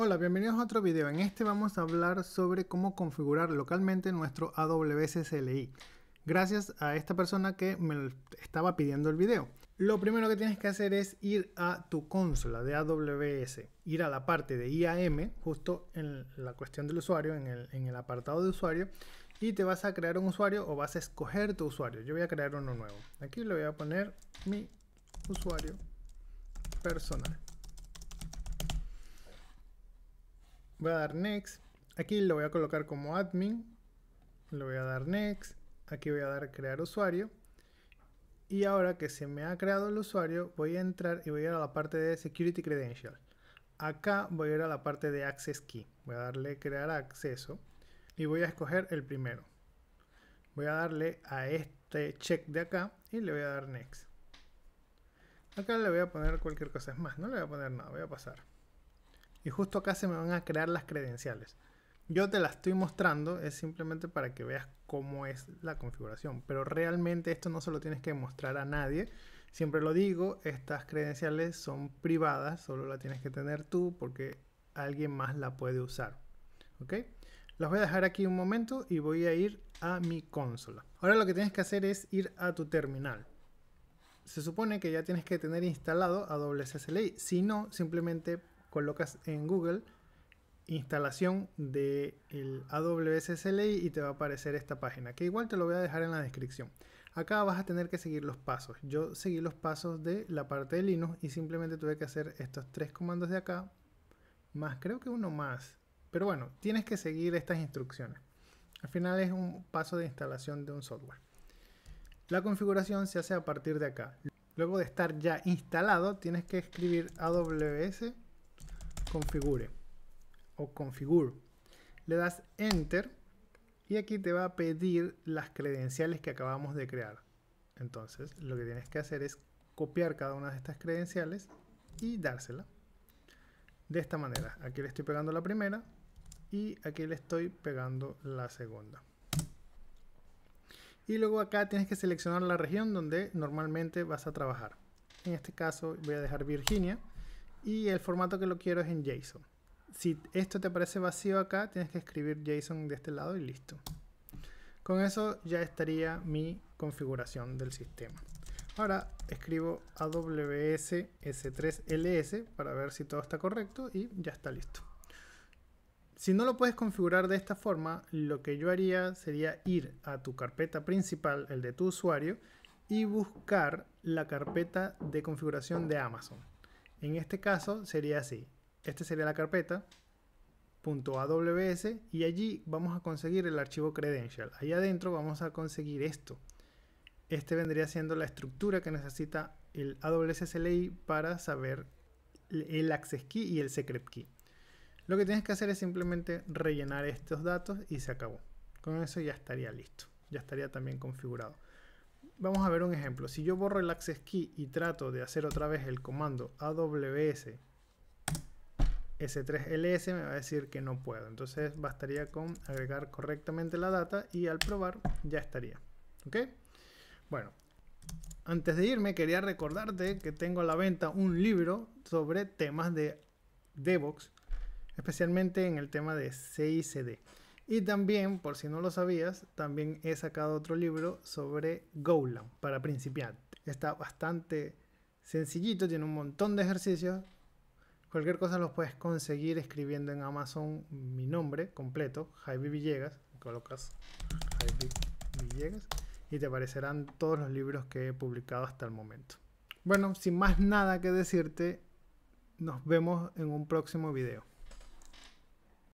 Hola, bienvenidos a otro video. En este vamos a hablar sobre cómo configurar localmente nuestro AWS CLI. Gracias a esta persona que me estaba pidiendo el video. Lo primero que tienes que hacer es ir a tu consola de AWS, ir a la parte de IAM, justo en la cuestión del usuario, en el, apartado de usuario, y te vas a crear un usuario o vas a escoger tu usuario. Yo voy a crear uno nuevo. Aquí le voy a poner mi usuario personal. voy a dar next, aquí lo voy a colocar como admin, le voy a dar next, aquí voy a dar crear usuario y ahora que se me ha creado el usuario voy a entrar y voy a ir a la parte de security credential. Acá voy a ir a la parte de access key, voy a darle crear acceso y voy a escoger el primero. Voy a darle a este check de acá y le voy a dar next. Acá le voy a poner cualquier cosa, es más, no le voy a poner nada, voy a pasar. Y justo acá se me van a crear las credenciales. Yo te las estoy mostrando, es simplemente para que veas cómo es la configuración. Pero realmente esto no se lo tienes que mostrar a nadie. Siempre lo digo, estas credenciales son privadas, solo la tienes que tener tú porque alguien más la puede usar. ¿Ok? Las voy a dejar aquí un momento y voy a ir a mi consola. Ahora lo que tienes que hacer es ir a tu terminal. Se supone que ya tienes que tener instalado a SLA. Si no, simplemente colocas en Google instalación de el AWS SLI y te va a aparecer esta página, que igual te lo voy a dejar en la descripción. Acá vas a tener que seguir los pasos. Yo seguí los pasos de la parte de Linux y simplemente tuve que hacer estos tres comandos de acá, más creo que uno más. Pero bueno, tienes que seguir estas instrucciones. Al final es un paso de instalación de un software. La configuración se hace a partir de acá. Luego de estar ya instalado, tienes que escribir AWS configure o configure. Le das enter y aquí te va a pedir las credenciales que acabamos de crear. Entonces lo que tienes que hacer es copiar cada una de estas credenciales y dársela. De esta manera, aquí le estoy pegando la primera y aquí le estoy pegando la segunda. Y luego acá tienes que seleccionar la región donde normalmente vas a trabajar. En este caso voy a dejar Virginia y el formato que lo quiero es en JSON. Si esto te parece vacío acá, tienes que escribir JSON de este lado y listo. Con eso ya estaría mi configuración del sistema. Ahora escribo AWS S3LS para ver si todo está correcto y ya está listo. Si no lo puedes configurar de esta forma, lo que yo haría sería ir a tu carpeta principal, el de tu usuario, y buscar la carpeta de configuración de Amazon. En este caso sería así. Esta sería la carpeta .aws y allí vamos a conseguir el archivo credential. Allá adentro vamos a conseguir esto. Este vendría siendo la estructura que necesita el AWS CLI para saber el access key y el secret key. Lo que tienes que hacer es simplemente rellenar estos datos y se acabó. Con eso ya estaría listo. Ya estaría también configurado vamos a ver un ejemplo. Si yo borro el access key y trato de hacer otra vez el comando AWS S3LS me va a decir que no puedo. Entonces bastaría con agregar correctamente la data y al probar ya estaría. ¿Ok? Bueno, antes de irme quería recordarte que tengo a la venta un libro sobre temas de DevOps, especialmente en el tema de CICD. Y también, por si no lo sabías, también he sacado otro libro sobre Goland para principiantes. Está bastante sencillito, tiene un montón de ejercicios. Cualquier cosa los puedes conseguir escribiendo en Amazon mi nombre completo, Javi Villegas. Colocas Javi Villegas y te aparecerán todos los libros que he publicado hasta el momento. Bueno, sin más nada que decirte, nos vemos en un próximo video.